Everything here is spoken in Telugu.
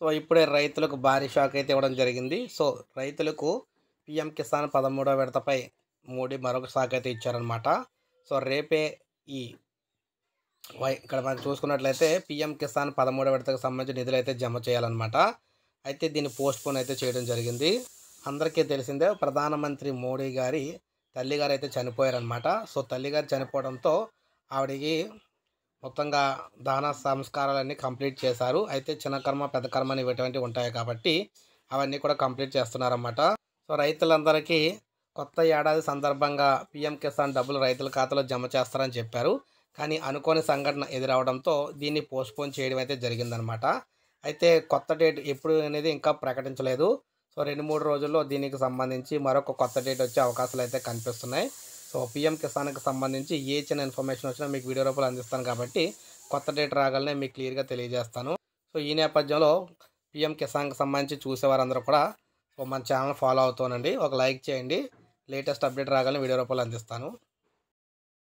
సో ఇప్పుడే రైతులకు భారీ షాక్ అయితే ఇవ్వడం జరిగింది సో రైతులకు పిఎం కిసాన్ పదమూడవ విడతపై మోడీ మరొక షాక్ అయితే ఇచ్చారనమాట సో రేపే ఈ ఇక్కడ మనం చూసుకున్నట్లయితే పిఎం కిసాన్ పదమూడవ విడతకు సంబంధించిన నిధులు అయితే జమ చేయాలన్నమాట అయితే దీన్ని పోస్ట్పోన్ అయితే చేయడం జరిగింది అందరికీ తెలిసిందే ప్రధానమంత్రి మోడీ గారి తల్లిగారు అయితే చనిపోయారనమాట సో తల్లిగారు చనిపోవడంతో ఆవిడకి మొత్తంగా దాన సంస్కారాలన్నీ కంప్లీట్ చేశారు అయితే చిన్న కర్మ పెద్ద కర్మ అనేటువంటివి ఉంటాయి కాబట్టి అవన్నీ కూడా కంప్లీట్ చేస్తున్నారన్నమాట సో రైతులందరికీ కొత్త ఏడాది సందర్భంగా పీఎం కిసాన్ డబ్బులు రైతుల ఖాతాలో జమ చేస్తారని చెప్పారు కానీ అనుకోని సంఘటన ఎదురవడంతో దీన్ని పోస్ట్పోన్ చేయడం అయితే జరిగిందనమాట అయితే కొత్త డేట్ ఎప్పుడు అనేది ఇంకా ప్రకటించలేదు సో రెండు మూడు రోజుల్లో దీనికి సంబంధించి మరొక కొత్త డేట్ వచ్చే అవకాశాలు అయితే కనిపిస్తున్నాయి సో పిఎం కిసాన్కి సంబంధించి ఏ చిన్న ఇన్ఫర్మేషన్ వచ్చినా మీకు వీడియో రూపంలో అందిస్తాను కాబట్టి కొత్త డేట్ రాగాలనే మీకు క్లియర్గా తెలియజేస్తాను సో ఈ నేపథ్యంలో పిఎం కిసాన్కి సంబంధించి చూసేవారందరూ కూడా సో మన ఛానల్ ఫాలో అవుతానండి ఒక లైక్ చేయండి లేటెస్ట్ అప్డేట్ రాగానే వీడియో రూపంలో అందిస్తాను